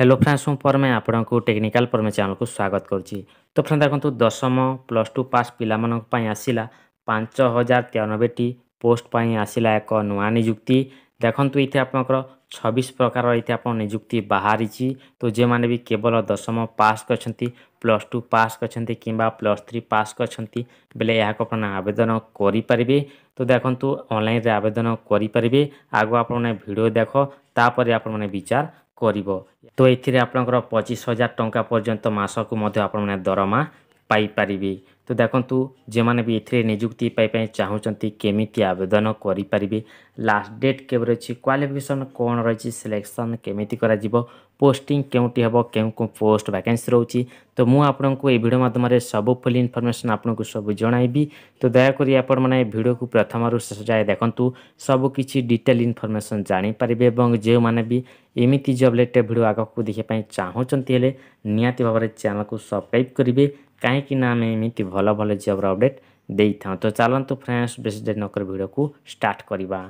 hello friends मुझे आपको technical परमे channel को स्वागत कर तो फ्रेंड देखो दशम प्लस टू पास पिला आसला पांच हजार तेरानबे पोस्ट आसला एक नुआ निजुक्ति देखो ये आप छब्स प्रकार ये आप निजुक्ति बाहरी तो जे मैंने भी केवल दशम पास कर प्लस टू पास करवा प्लस थ्री पास करे आवेदन करेंगे तो देखो अनल आवेदन करेंगे आगे भिड देख तापर विचार କରିବ ତ ଏଥିରେ ଆପଣଙ୍କର ପଚିଶ ହଜାର ଟଙ୍କା ପର୍ଯ୍ୟନ୍ତ ମାସକୁ ମଧ୍ୟ ଆପଣମାନେ ଦରମା ପାଇପାରିବେ ତ ଦେଖନ୍ତୁ ଯେଉଁମାନେ ବି ଏଥିରେ ନିଯୁକ୍ତି ପାଇପାଇଁ ଚାହୁଁଛନ୍ତି କେମିତି ଆବେଦନ କରିପାରିବେ ଲାଷ୍ଟ ଡେଟ୍ କେବେ ରହିଛି କ୍ୱାଲିଫିକେସନ୍ କ'ଣ ରହିଛି ସିଲେକ୍ସନ୍ କେମିତି କରାଯିବ ପୋଷ୍ଟିଂ କେଉଁଠି ହେବ କେଉଁ କେଉଁ ପୋଷ୍ଟ ଭ୍ୟାକେନ୍ସି ରହୁଛି ତ ମୁଁ ଆପଣଙ୍କୁ ଏହି ଭିଡ଼ିଓ ମାଧ୍ୟମରେ ସବୁ ଫୁଲ୍ ଇନଫର୍ମେସନ୍ ଆପଣଙ୍କୁ ସବୁ ଜଣାଇବି ତ ଦୟାକରି ଆପଣମାନେ ଭିଡ଼ିଓକୁ ପ୍ରଥମରୁ ଶେଷ ଯାଏ ଦେଖନ୍ତୁ ସବୁ କିଛି ଡିଟେଲ୍ ଇନଫର୍ମେସନ୍ ଜାଣିପାରିବେ ଏବଂ ଯେଉଁମାନେ ବି ଏମିତି ଜବ୍ ରିଲେଟେଡ଼୍ ଭିଡ଼ିଓ ଆଗକୁ ଦେଖିବା ପାଇଁ ଚାହୁଁଛନ୍ତି ହେଲେ ନିହାତି ଭାବରେ ଚ୍ୟାନେଲ୍କୁ ସବସ୍କ୍ରାଇବ୍ କରିବେ କାହିଁକିନା ଆମେ ଏମିତି ଭଲ ଭଲ ଜବ୍ର ଅପଡ଼େଟ୍ ଦେଇଥାଉ ତ ଚାଲନ୍ତୁ ଫ୍ରେଣ୍ଡସ୍ ବେଶୀ ଡେରି ନକରି ଭିଡ଼ିଓକୁ ଷ୍ଟାର୍ଟ କରିବା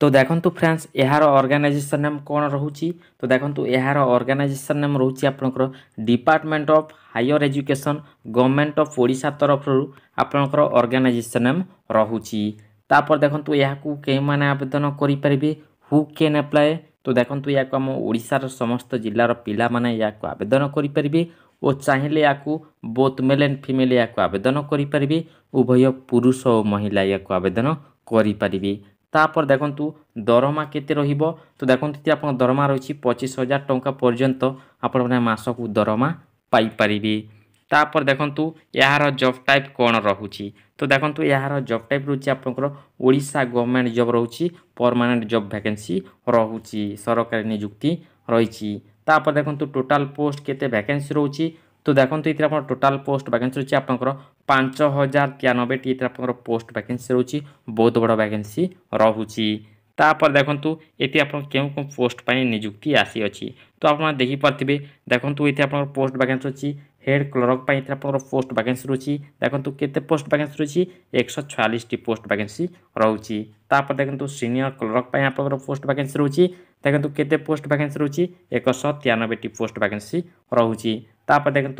ତ ଦେଖନ୍ତୁ ଫ୍ରେଣ୍ଡସ୍ ଏହାର ଅର୍ଗାନାଇଜେସନ୍ ନେମ୍ କ'ଣ ରହୁଛି ତ ଦେଖନ୍ତୁ ଏହାର ଅର୍ଗାନାଇଜେସନ୍ ନେମ୍ ରହୁଛି ଆପଣଙ୍କର department of higher education government of Odisha ତରଫରୁ ଆପଣଙ୍କର ଅର୍ଗାନାଇଜେସନ୍ ନେମ୍ ରହୁଛି ତାପରେ ଦେଖନ୍ତୁ ଏହାକୁ କେଉଁମାନେ ଆବେଦନ କରିପାରିବେ ହୁ କେନ୍ ଆପ୍ଲାଏ ତ ଦେଖନ୍ତୁ ଏହାକୁ ଆମ ଓଡ଼ିଶାର ସମସ୍ତ ଜିଲ୍ଲାର ପିଲାମାନେ ଏହାକୁ ଆବେଦନ କରିପାରିବେ ଓ ଚାହିଁଲେ ୟାକୁ ବୋଥ୍ ମେଲ୍ ଆଣ୍ଡ ଫିମେଲ୍ ୟାକୁ ଆବେଦନ କରିପାରିବେ ଉଭୟ ପୁରୁଷ ଓ ମହିଳା ୟାକୁ ଆବେଦନ କରିପାରିବେ ତାପରେ ଦେଖନ୍ତୁ ଦରମା କେତେ ରହିବ ତ ଦେଖନ୍ତୁ ଏଠି ଆପଣଙ୍କ ଦରମା ରହିଛି ପଚିଶ ହଜାର ଟଙ୍କା ପର୍ଯ୍ୟନ୍ତ ଆପଣମାନେ ମାସକୁ ଦରମା ପାଇପାରିବେ ତାପରେ ଦେଖନ୍ତୁ ଏହାର ଜବ୍ ଟାଇପ୍ କ'ଣ ରହୁଛି ତ ଦେଖନ୍ତୁ ଏହାର ଜବ୍ ଟାଇପ୍ ରହୁଛି ଆପଣଙ୍କର ଓଡ଼ିଶା ଗଭର୍ଣ୍ଣମେଣ୍ଟ ଜବ୍ ରହୁଛି ପରମାନେଣ୍ଟ ଜବ୍ ଭ୍ୟାକେନ୍ସି ରହୁଛି ସରକାରୀ ନିଯୁକ୍ତି ରହିଛି তাপরে দেখুন টোটাল পোস্ট কেতে ভ্যাকেন্সি রয়েছে তো দেখুন এতে আপনার টোটাল পোস্ট ভ্যাকেন্সি রয়েছে আপনার পাঁচ হাজার তিরানবেটি এতে আপনার পোস্ট ভ্যাকেন্সি রয়েছে বহুত বড় ভ্যাকেন্সি রয়েছে তাপরে দেখুন এতে আপনার কেউ কেউ পোস্ট পাই নিযুক্তি আসিଅছি তো আপনার দেখিপারে দেখুন এতে আপনার পোস্ট ভ্যাকেন্সি রয়েছে হেড ক্লর্ক আপনার পোস্ট ভ্যাকেন্সি রয়েছে দেখুন কেতে পোস্ট ভ্যাকেন্সি রয়েছে একশো ছয়াশটি পোস্ট ভ্যাকেন্সি রয়েছে তাপরে দেখুন সিনিয়র ক্লর্ক আপনার পোস্ট ভ্যাকেন্সি রয়েছে দেখুন কেতে পোস্ট ভ্যাকেন্সি রয়েছে একশ তিরানবেটি পোস্ট ভ্যাকেন্সি রয়েছে তাপরে দেখুন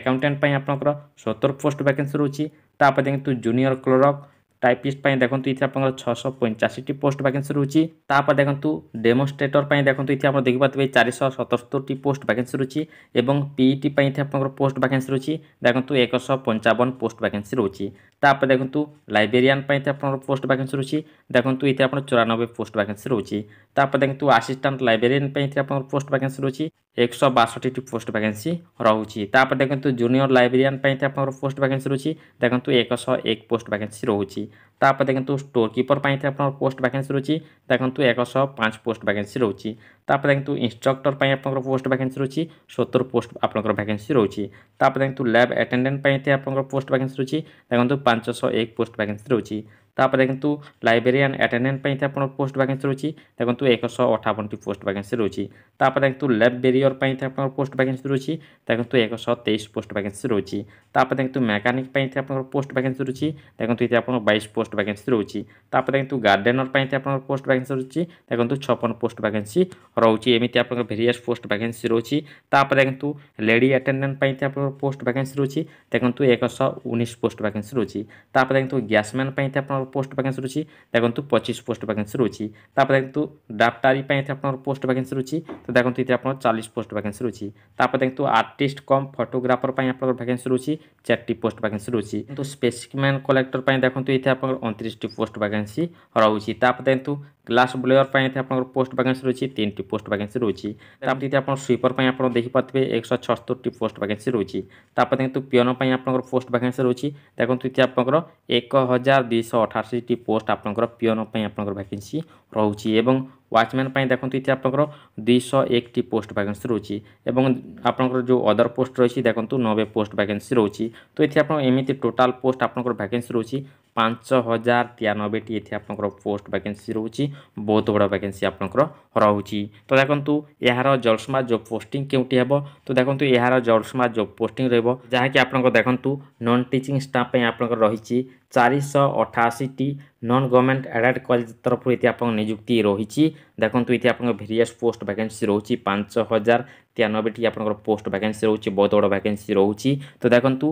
আকাউন্টাট আপনার সতর পোস্ট ভ্যাকেন্সি রয়েছে তাপরে দেখুন জুনিয়র ক্লর্ক ଟାଇପିଷ୍ଟ ପାଇଁ ଦେଖନ୍ତୁ ଏଠି ଆପଣଙ୍କର ଛଅଶହ ପଞ୍ଚାଅଶୀଟି ପୋଷ୍ଟ ଭାକେନ୍ସି ରହୁଛି ତାପରେ ଦେଖନ୍ତୁ ଡେମୋଷ୍ଟ୍ରେଟର ପାଇଁ ଦେଖନ୍ତୁ ଏଠି ଆପଣ ଦେଖିପାରୁଥିବେ ଚାରିଶହ ସତସ୍ତରୀ ପୋଷ୍ଟ ଭାକେନ୍ସି ରହୁଛି ଏବଂ ପିଇଟି ପାଇଁ ଏଠି ଆପଣଙ୍କର ପୋଷ୍ଟ ଭାକେନ୍ସି ରହୁଛି ଦେଖନ୍ତୁ ଏକଶହ ପଞ୍ଚାବନ ପୋଷ୍ଟ ଭାକେନ୍ସି ରହୁଛି তাপরে দেখুন লাইব্রেরিয়ান পাইতে আপনার পোস্ট ভ্যাকেন্সি রয়েছে দেখুন এতে আপনার চৌরানবে পোস্ট ভ্যাকেন্সি রয়েছে তাপরে দেখুন আসিষ্টাট লাইব্রেরিয়ান পাইতে আপনার পোস্ট ভ্যাকেন্সি রয়েছে একশো বাষট্টি পোস্ট ভ্যাকেন্সি রয়েছে তাপরে দেখুন জুনিয়র লাইব্রেরিয়ান পাইতে আপনার পোস্ট ভ্যাকেন্সি রয়েছে দেখুন একশো এক পোস্ট ভ্যাকেন্সি রয়েছে তাপরে দেখন্তু স্টোর কিপর পাইতে আপনার পোস্ট ভ্যাকেন্সি রয়েছে দেখন্তু একশ পাঁচ পোস্ট ভ্যাকেন্সি রয়েছে তাপরে দেখন্তু ইনস্ট্রক্টর পাই আপনার পোস্ট ভ্যাকেন্সি রয়েছে সত্তর পোস্ট আপনার ভ্যাকেন্সি রয়েছে তাপরে দেখন্তু ল্যাব আটেন্ডেন্ট পাইতে আপনার পোস্ট ভ্যাকেন্সি রয়েছে দেখন্তু পাঁচশহ এক পোস্ট ভ্যাকেন্সি রয়েছে ତାପରେ କିନ୍ତୁ ଲାଇବ୍ରେରିଆନ୍ ଆଟେଣ୍ଡାଣ୍ଟ ପାଇଁ ଆପଣଙ୍କର ପୋଷ୍ଟ ଭାକେନ୍ସି ରହୁଛି ଦେଖନ୍ତୁ ଏକଶହ ଅଠାବନଟି ପୋଷ୍ଟ ଭାକେନ୍ସି ରହୁଛି ତାପରେ ଦେଖନ୍ତୁ ଲେଫ୍ଟ ବେରିୟର ପାଇଁ ଆପଣଙ୍କର ପୋଷ୍ଟ ଭାକେନ୍ସି ରହୁଛି ଦେଖନ୍ତୁ ଏକଶହ ତେଇଶ ପୋଷ୍ଟ ଭାକେନ୍ସି ରହୁଛି ତାପରେ ଦେଖନ୍ତୁ ମେକାନିକ୍ ପାଇଁ ଆପଣଙ୍କର ପୋଷ୍ଟ ଭାକେନ୍ସି ରହୁଛି ଦେଖନ୍ତୁ ଏଠି ଆପଣଙ୍କର ବାଇଶ ପୋଷ୍ଟ ଭାକେନ୍ସି ରହୁଛି ତାପରେ ଦେଖନ୍ତୁ ଗାର୍ଡେନର ପାଇଁ ଆପଣଙ୍କର ପୋଷ୍ଟ ଭାକେନ୍ସି ରହୁଛି ଦେଖନ୍ତୁ ଛପନ ପୋଷ୍ଟ ଭାକେନ୍ସି ରହୁଛି ଏମିତି ଆପଣଙ୍କର ଭେରିୟସ୍ ପୋଷ୍ଟ ଭାକେନ୍ସି ରହୁଛି ତାପରେ ଦେଖନ୍ତୁ ଲେଡି ଆଟେଣ୍ଡାଣ୍ଟ ପାଇଁ ଆପଣଙ୍କର ପୋଷ୍ଟ ଭାକେନ୍ସି ରହୁଛି ଦେଖନ୍ତୁ ଏକଶହ ଉଣେଇଶ ପୋଷ୍ଟ ଭାକେନ୍ସି ରହୁଛି ତାପରେ ଦେଖନ୍ତୁ ଗ୍ୟାସମ୍ୟାନ୍ ପାଇଁ ଆପଣଙ୍କର ଆପଣଙ୍କର ପୋଷ୍ଟ ଭ୍ୟାକେନ୍ସି ରହୁଛି ଦେଖନ୍ତୁ ପଚିଶ ପୋଷ୍ଟ ଭ୍ୟାକେନ୍ସି ରହୁଛି ତାପରେ ଦେଖନ୍ତୁ ଡାକ୍ତରୀ ପାଇଁ ଏଥିରେ ଆପଣଙ୍କର ପୋଷ୍ଟ ଭ୍ୟାକେନ୍ସି ରହୁଛି ତ ଦେଖନ୍ତୁ ଏଥିରେ ଆପଣଙ୍କର ଚାଳିଶ ପୋଷ୍ଟ ଭ୍ୟାକେନ୍ସି ରହୁଛି ତାପରେ ଦେଖନ୍ତୁ ଆର୍ଟିଷ୍ଟ କମ୍ ଫଟୋଗ୍ରାଫର ପାଇଁ ଆପଣଙ୍କର ଭ୍ୟାକେନ୍ସି ରହୁଛି ଚାରିଟି ପୋଷ୍ଟ ଭ୍ୟାକେନ୍ସି ରହୁଛି କିନ୍ତୁ ସ୍ପେସିମ୍ୟାନ୍ କଲେକ୍ଟର ପାଇଁ ଦେଖନ୍ତୁ ଏଥିରେ ଆପଣଙ୍କର ଅଣତିରିଶଟି ପୋଷ୍ଟ ଭ୍ୟାକେନ୍ସି ରହୁଛି ତାପରେ ଦେଖନ୍ତୁ গ্লাস ବ୍ଲେୟର୍ ପାଇଁ ଏଠି ଆପଣଙ୍କର ପୋଷ୍ଟ ଭ୍ୟାକେନ୍ସି ରହିଛି ତିନିଟି ପୋଷ୍ଟ ଭ୍ୟାକେନ୍ସି ରହୁଛି ତାପରେ ଏଠି ଆପଣ ସ୍ୱିପର୍ ପାଇଁ ଆପଣ ଦେଖିପାରୁଥିବେ ଏକଶହ ଛଅସ୍ତରିଟି ପୋଷ୍ଟ ଭ୍ୟାକେନ୍ସି ରହୁଛି ତାପରେ ଦେଖନ୍ତୁ ପିଅନ ପାଇଁ ଆପଣଙ୍କର ପୋଷ୍ଟ ଭ୍ୟାକେନ୍ସି ରହୁଛି ଦେଖନ୍ତୁ ଏଠି ଆପଣଙ୍କର ଏକ ହଜାର ଦୁଇଶହ ଅଠାଅଶୀଟି ପୋଷ୍ଟ ଆପଣଙ୍କର ପିଅନ ପାଇଁ ଆପଣଙ୍କର ଭ୍ୟାକେନ୍ସି ରହୁଛି ଏବଂ ୱାଚମ୍ୟାନ୍ ପାଇଁ ଦେଖନ୍ତୁ ଏଠି ଆପଣଙ୍କର ଦୁଇଶହ ଏକଟି ପୋଷ୍ଟ ଭ୍ୟାକେନ୍ସି ରହୁଛି ଏବଂ ଆପଣଙ୍କର ଯେଉଁ ଅଦର ପୋଷ୍ଟ ରହିଛି ଦେଖନ୍ତୁ ନବେ ପୋଷ୍ଟ ଭ୍ୟାକେନ୍ସି ରହୁଛି ତ ଏଠି ଆପଣ ଏମିତି ଟୋଟାଲ୍ ପୋଷ୍ଟ ଆପଣଙ୍କର ଭ୍ୟାକେନ୍ସି ରହୁଛି ପାଞ୍ଚ ହଜାର ତେୟାନବେଟି ଏଠି ଆପଣଙ୍କର ପୋଷ୍ଟ ଭ୍ୟାକେନ୍ସି ରହୁଛି ବହୁତ ବଡ଼ ଭ୍ୟାକେନ୍ସି ଆପଣଙ୍କର ରହୁଛି ତ ଦେଖନ୍ତୁ ଏହାର ଜଳସମା ଜବ୍ ପୋଷ୍ଟିଂ କେଉଁଠି ହେବ ତ ଦେଖନ୍ତୁ ଏହାର ଜଳସମା ଜବ୍ ପୋଷ୍ଟିଂ ରହିବ ଯାହାକି ଆପଣଙ୍କର ଦେଖନ୍ତୁ ନନ୍ ଟିଚିଂ ଷ୍ଟାଫ୍ ପାଇଁ ଆପଣଙ୍କର ରହିଛି ଚାରିଶହ ଅଠାଅଶୀଟି ନନ୍ ଗଭର୍ଣ୍ଣମେଣ୍ଟ ଏଡ଼େଡ଼୍ କଲେଜ ତରଫରୁ ଏଠି ଆପଣଙ୍କ ନିଯୁକ୍ତି ରହିଛି ଦେଖନ୍ତୁ ଏଠି ଆପଣଙ୍କ ଭେରିୟସ୍ ପୋଷ୍ଟ ଭ୍ୟାକେନ୍ସି ରହୁଛି ପାଞ୍ଚ ହଜାର ତେୟାନବେଟି ଆପଣଙ୍କର ପୋଷ୍ଟ ଭ୍ୟାକେନ୍ସି ରହୁଛି ବହୁତ ବଡ଼ ଭ୍ୟାକେନ୍ସି ରହୁଛି ତ ଦେଖନ୍ତୁ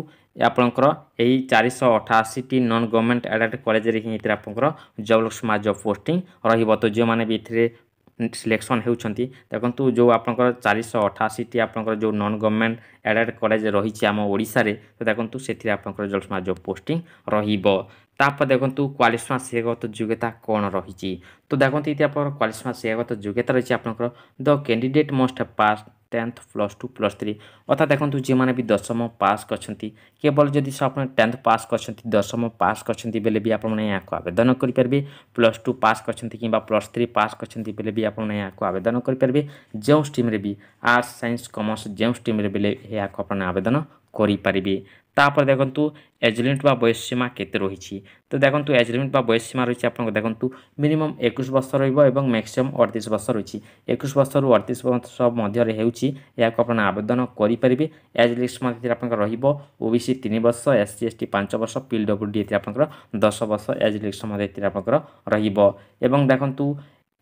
ଆପଣଙ୍କର ଏହି ଚାରିଶହ ଅଠାଅଶୀଟି ନନ୍ ଗଭର୍ଣ୍ଣମେଣ୍ଟ ଏଡ଼େଡ଼୍ କଲେଜରେ ହିଁ ଏଥିରେ ଆପଣଙ୍କର ଜବ୍ ଲକ୍ଷ୍ମା ଜବ୍ ପୋଷ୍ଟିଂ ରହିବ ତ ଯେଉଁମାନେ ବି ଏଥିରେ ସିଲେକ୍ସନ୍ ହେଉଛନ୍ତି ଦେଖନ୍ତୁ ଯେଉଁ ଆପଣଙ୍କର ଚାରିଶହ ଅଠାଅଶୀଟି ଆପଣଙ୍କର ଯେଉଁ ନନ୍ ଗଭର୍ଣ୍ଣମେଣ୍ଟ ଏଡ଼େଡ଼୍ କଲେଜ ରହିଛି ଆମ ଓଡ଼ିଶାରେ ତ ଦେଖନ୍ତୁ ସେଥିରେ ଆପଣଙ୍କର ଜଳସୀମା ଜବ୍ ପୋଷ୍ଟିଂ ରହିବ ତାପରେ ଦେଖନ୍ତୁ କ୍ୱାଲିସୀମା ଶିକ୍ଷାଗତ ଯୋଗ୍ୟତା କ'ଣ ରହିଛି ତ ଦେଖନ୍ତୁ ଏଠି ଆପଣଙ୍କର କ୍ୱାଲିସୀମା ଶିକ୍ଷାଗତ ଯୋଗ୍ୟତା ରହିଛି ଆପଣଙ୍କର the candidate must pass tenth plus two plus three ଅର୍ଥାତ୍ ଦେଖନ୍ତୁ ଯେଉଁମାନେ ବି ଦଶମ ପାସ୍ କରିଛନ୍ତି କେବଳ ଯଦି ଆପଣ ଟେନ୍ଥ ପାସ୍ କରିଛନ୍ତି ଦଶମ ପାସ୍ କରିଛନ୍ତି ବେଲେ ବି ଆପଣମାନେ ଏହାକୁ ଆବେଦନ କରିପାରିବେ ପ୍ଲସ୍ ଟୁ ପାସ୍ କରିଛନ୍ତି କିମ୍ବା ପ୍ଲସ୍ ଥ୍ରୀ ପାସ୍ କରିଛନ୍ତି ବେଲେ ବି ଆପଣମାନେ ଏହାକୁ ଆବେଦନ କରିପାରିବେ ଯେଉଁ ଷ୍ଟ୍ରିମ୍ରେ ବି ଆର୍ଟ୍ସ ସାଇନ୍ସ କମର୍ସ ଯେଉଁ ଷ୍ଟ୍ରିମ୍ରେ ବେଲେ ଏହାକୁ ଆପଣ ଆବେଦନ କରିପାରିବେ তাপরে দেখন্তু এজ লিমিট বা বয়সসীমা কেতে রয়েছে তো দেখন্তু এজ লিমিট বা বয়সসীমা রয়েছে আপনার দেখন্তু মিনিমম একুশ বর্ষ রহব এবং ম্যাক্সিমম অড়তিশ বর্ষ রয়েছে একুশ বর্ষর অড়তিশ বর্ষ মধ্যে হচ্ছে এখন আপনার আবেদন করে এজ লিস্ট মধ্যে আপনার রহব ওবিসি তিন বর্ষ এসসি এসটি পাঁচ বর্ষ পিডব্লুডি এতে আপনার দশ বর্ষ এজ লিস্ট মধ্যে আপনার রহব এবং দেখন্তু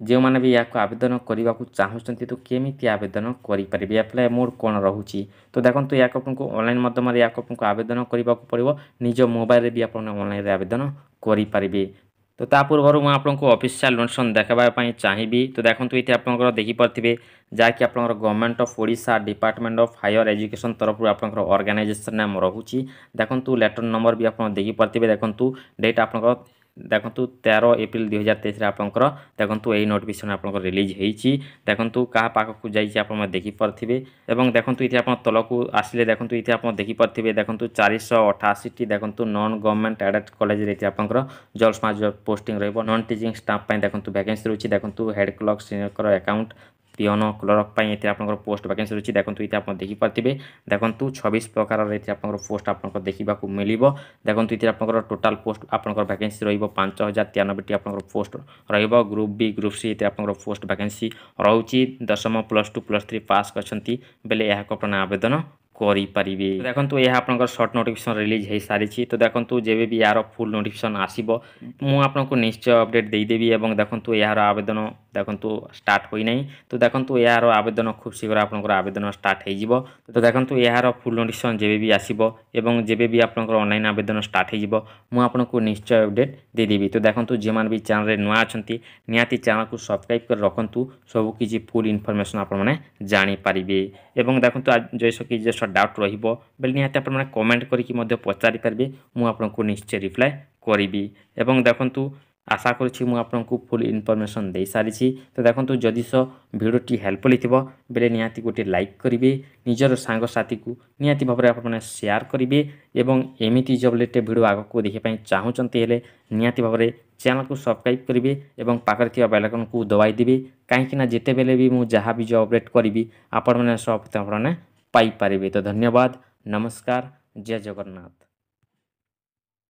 ଯେଉଁମାନେ ବି ଏହାକୁ ଆବେଦନ କରିବାକୁ ଚାହୁଁଛନ୍ତି ତ କେମିତି ଆବେଦନ କରିପାରିବେ ଆପ୍ଲାଏ ମୋଡ଼ କ'ଣ ରହୁଛି ତ ଦେଖନ୍ତୁ ଏହାକୁ ଆପଣଙ୍କୁ ଅନଲାଇନ୍ ମାଧ୍ୟମରେ ଏହାକୁ ଆପଣଙ୍କୁ ଆବେଦନ କରିବାକୁ ପଡ଼ିବ ନିଜ ମୋବାଇଲ୍ରେ ବି ଆପଣ ଅନଲାଇନ୍ରେ ଆବେଦନ କରିପାରିବେ ତ ତା ପୂର୍ବରୁ ମୁଁ ଆପଣଙ୍କୁ ଅଫିସିଆଲ୍ ନୋଟିସନ୍ ଦେଖାଇବା ପାଇଁ ଚାହିଁବି ତ ଦେଖନ୍ତୁ ଏଠି ଆପଣଙ୍କର ଦେଖିପାରୁଥିବେ ଯାହାକି ଆପଣଙ୍କର government of Odisha department of higher education ତରଫରୁ ଆପଣଙ୍କର ଅର୍ଗାନାଇଜେସନ୍ ନାମ ରହୁଛି ଦେଖନ୍ତୁ ଲେଟର୍ ନମ୍ବର୍ ବି ଆପଣ ଦେଖିପାରୁଥିବେ ଦେଖନ୍ତୁ ଡେଟ୍ ଆପଣଙ୍କର দেখন্তু তের এপ্রিল দুই হাজার তেইশে আপনার দেখন্তু এই নোটিফিকেসন আপনার রিলিজ হয়েছি দেখন্তু কাহা পাখক যাইছি আপনার দেখিপারে এবং দেখন্তু এটি আপনার তলকু আসলে দেখন্তু এটি আপনার দেখিপারে দেখন্তু চারিশ অঠাশিটি দেখন্তু নন গভর্নমেন্ট এডেড কলেজের এটি আপনার জব সমাজ পোস্টিং রহব নন টিচিং স্টাফ দেখুন ভ্যাকেন্সি রয়েছে দেখুন head clerk senior account peon clerk ପାଇଁ ଏଥିରେ ଆପଣଙ୍କର ପୋଷ୍ଟ ଭ୍ୟାକେନ୍ସି ରହିଛି ଦେଖନ୍ତୁ ଏଥିରେ ଆପଣ ଦେଖିପାରିଥିବେ ଦେଖନ୍ତୁ ଛବିଶ ପ୍ରକାରର ଏଥିରେ ଆପଣଙ୍କର ପୋଷ୍ଟ ଆପଣଙ୍କର ଦେଖିବାକୁ ମିଳିବ ଦେଖନ୍ତୁ ଏଥିରେ ଆପଣଙ୍କର ଟୋଟାଲ୍ ପୋଷ୍ଟ ଆପଣଙ୍କର ଭ୍ୟାକେନ୍ସି ରହିବ ପାଞ୍ଚ ହଜାର ତେୟାନବେଟି ଆପଣଙ୍କର ପୋଷ୍ଟ ରହିବ ଗ୍ରୁପ୍ ବି ଗ୍ରୁପ୍ ସି ଏଥିରେ ଆପଣଙ୍କର ପୋଷ୍ଟ ଭ୍ୟାକେନ୍ସି ରହୁଛି ଦଶମ plus two plus three pass କରିଛନ୍ତି ବେଲେ ଏହାକୁ ଆପଣ ଆବେଦନ କରିପାରିବେ ଦେଖନ୍ତୁ ଏହା ଆପଣଙ୍କର ସର୍ଟ ନୋଟିଫିକେସନ୍ ରିଲିଜ୍ ହୋଇସାରିଛି ତ ଦେଖନ୍ତୁ ଯେବେ ବି ଏହାର ଫୁଲ୍ ନୋଟିଫିକେସନ୍ ଆସିବ ମୁଁ ଆପଣଙ୍କୁ ନିଶ୍ଚୟ ଅପଡ଼େଟ୍ ଦେଇଦେବି ଏବଂ ଦେଖନ୍ତୁ ଏହାର ଆବେଦନ ଦେଖନ୍ତୁ ଷ୍ଟାର୍ଟ ହୋଇନାହିଁ ତ ଦେଖନ୍ତୁ ଏହାର ଆବେଦନ ଖୁବ୍ ଶୀଘ୍ର ଆପଣଙ୍କର ଆବେଦନ ଷ୍ଟାର୍ଟ ହୋଇଯିବ ତ ଦେଖନ୍ତୁ ଏହାର ଫୁଲ୍ ନୋଟିଫିକେସନ୍ ଯେବେ ବି ଆସିବ ଏବଂ ଯେବେ ବି ଆପଣଙ୍କର ଅନଲାଇନ୍ ଆବେଦନ ଷ୍ଟାର୍ଟ ହୋଇଯିବ ମୁଁ ଆପଣଙ୍କୁ ନିଶ୍ଚୟ ଅପଡ଼େଟ୍ ଦେଇଦେବି ତ ଦେଖନ୍ତୁ ଯେଉଁମାନେ ବି ଚ୍ୟାନେଲ୍ରେ ନୂଆ ଅଛନ୍ତି ନିହାତି ଚ୍ୟାନେଲ୍କୁ ସବସ୍କ୍ରାଇବ୍ କରି ରଖନ୍ତୁ ସବୁ କିଛି ଫୁଲ୍ ଇନଫର୍ମେସନ୍ ଆପଣମାନେ ଜାଣିପାରିବେ ଏବଂ ଦେଖନ୍ତୁ ଯେସବୁ କିଛି ଯେସ ଡାଉଟ୍ ରହିବ ବେଲେ ନିହାତି ଆପଣମାନେ କମେଣ୍ଟ କରିକି ମଧ୍ୟ ପଚାରିପାରିବେ ମୁଁ ଆପଣଙ୍କୁ ନିଶ୍ଚୟ ରିପ୍ଲାଏ କରିବି ଏବଂ ଦେଖନ୍ତୁ আশা କରୁଛି ମୁଁ ଆପଣଙ୍କୁ ଫୁଲ୍ ଇନଫର୍ମେସନ୍ ଦେଇସାରିଛି ତ ଦେଖନ୍ତୁ ଯଦି ସହ ଭିଡ଼ିଓଟି ହେଲ୍ପଫୁଲ୍ ହୋଇଥିବ ବେଲେ ନିହାତି ଗୋଟିଏ ଲାଇକ୍ କରିବେ ନିଜର ସାଙ୍ଗସାଥିକୁ ନିହାତି ଭାବରେ ଆପଣମାନେ ସେୟାର କରିବେ ଏବଂ ଏମିତି ଜବ୍ ରିଲେଟେଡ଼୍ ଭିଡ଼ିଓ ଆଗକୁ ଦେଖିବା ପାଇଁ ଚାହୁଁଛନ୍ତି ହେଲେ ନିହାତି ଭାବରେ ଚ୍ୟାନେଲ୍କୁ ସବସ୍କ୍ରାଇବ୍ କରିବେ ଏବଂ ପାଖରେ ଥିବା ବେଲାଇକନ୍କୁ ଦବାଇ ଦେବେ କାହିଁକିନା ଯେତେବେଳେ ବି ମୁଁ ଯାହା ବି ଜବ୍ ଅପଡ଼େଟ୍ କରିବି ଆପଣମାନେ ସବୁ ଆପଣମାନେ ପାଇପାରିବେ ତ ଧନ୍ୟବାଦ ନମସ୍କାର ଜୟ ଜଗନ୍ନାଥ